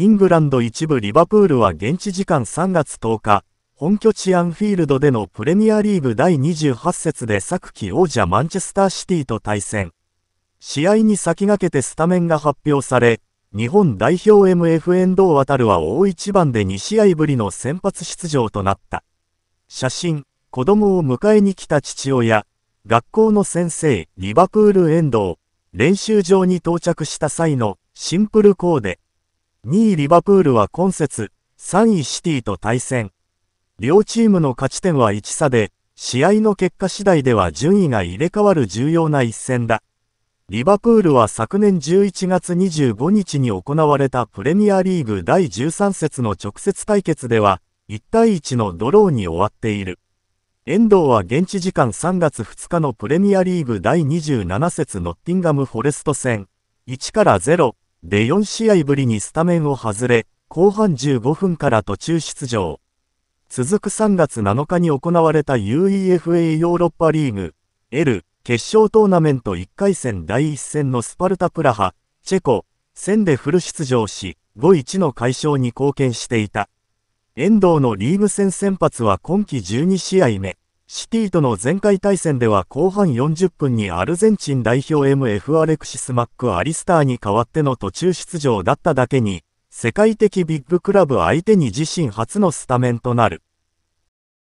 イングランド一部リバプールは現地時間3月10日、本拠地アンフィールドでのプレミアリーグ第28節で昨季王者マンチェスターシティと対戦。試合に先駆けてスタメンが発表され、日本代表 MF 遠藤渡は大一番で2試合ぶりの先発出場となった。写真、子供を迎えに来た父親、学校の先生、リバプール遠藤、練習場に到着した際のシンプルコーデ。2位リバプールは今節、3位シティと対戦。両チームの勝ち点は1差で、試合の結果次第では順位が入れ替わる重要な一戦だ。リバプールは昨年11月25日に行われたプレミアリーグ第13節の直接対決では、1対1のドローに終わっている。遠藤は現地時間3月2日のプレミアリーグ第27節ノッティンガムフォレスト戦、1から0、で4試合ぶりにスタメンを外れ、後半15分から途中出場。続く3月7日に行われた UEFA ヨーロッパリーグ L 決勝トーナメント1回戦第1戦のスパルタプラハ、チェコ、戦でフル出場し、5-1の解消に貢献していた。遠藤のリーグ戦先発は今季12試合目。シティとの前回対戦では後半40分にアルゼンチン代表 MF アレクシス・マック・アリスターに代わっての途中出場だっただけに、世界的ビッグクラブ相手に自身初のスタメンとなる。